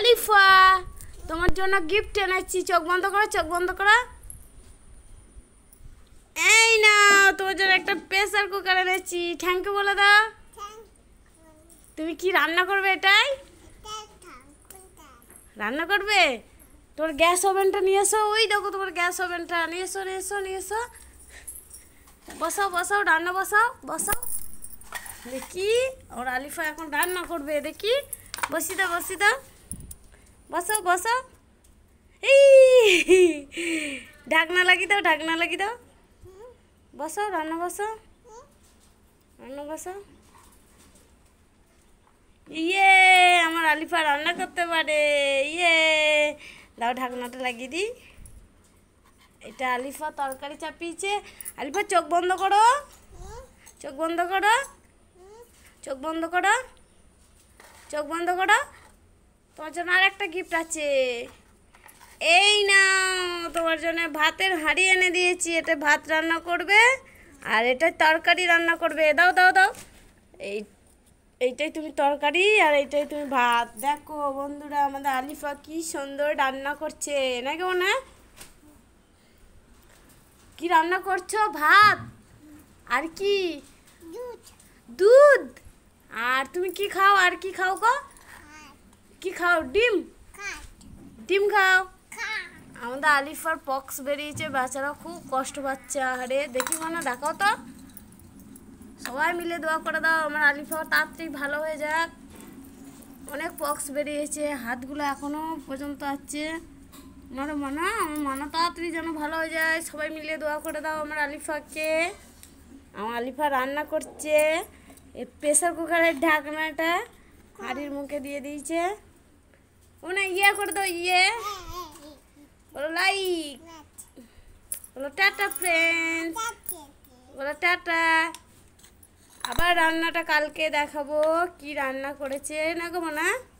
আলিফা তোমার জন্য গিফট এনেছি চোখ বন্ধ করো চোখ বন্ধ করো এই না তোমার জন্য একটা প্রেসার কুকার এনেছি ইউ বলে দাও তুমি কি রান্না করবে এটাই রান্না করবে তোর গ্যাস ওভেনটা নিয়ে এসো ওই দেখো তোমার গ্যাস ওভেনটা নিয়ে এসো নিয়ে এসো নিয়ে এসো বসাও বসাও রান্না বসাও বসাও দেখি ওর আলিফা এখন রান্না করবে দেখি বসি দাও বসি দাও বসো বসো এই ঢাকনা লাগি দাও ঢাকনা লাগি দাও বসো রান্না বসো রান্না বসো ইয়ে আমার আলিফা রান্না করতে পারে ইয়ে দাও ঢাকনাটা লাগিয়ে দিই এটা আলিফা তরকারি চাপিয়েছে আলিফা চোখ বন্ধ করো চোখ বন্ধ করো চোখ বন্ধ করো চোখ বন্ধ করো তোমার জন্য আর একটা গিফট আছে এই নাও তোমার জন্য ভাতের হাঁড়ি এনে দিয়েছি এটা ভাত রান্না করবে আর এটা তরকারি রান্না করবে দাও দাও দাও এই এইটাই তুমি তরকারি আর এইটাই তুমি ভাত দেখো বন্ধুরা আমাদের আলিফা কি সুন্দর রান্না করছে না কেমন না কি রান্না করছো ভাত আর কি দুধ আর তুমি কি খাও আর কি খাও গো কি খাও ডিম ডিম খাও আমাদের আলিফার পক্স বেরিয়েছে বাচ্চারা খুব কষ্ট পাচ্ছে আরে দেখি মনে দেখাও তো সবাই মিলে দোয়া করে দাও আমার আলিফা তাড়াতাড়ি ভালো হয়ে যাক অনেক পক্স বেরিয়েছে হাতগুলো এখনও পর্যন্ত আছে আমার মানা আমার মানা তাড়াতাড়ি যেন ভালো হয়ে যায় সবাই মিলে দোয়া করে দাও আমার আলিফাকে আমার আলিফা রান্না করছে এ প্রেশার কুকারের ঢাকনাটা হাড়ির মুখে দিয়ে দিয়েছে ওনা ইয়ে করে দাও ইয়ে বলো লাইক বলো টাটা ফ্রেন্ডস বলো টাটা আবার রান্নাটা কালকে দেখাবো কি রান্না করেছে না গো মোনা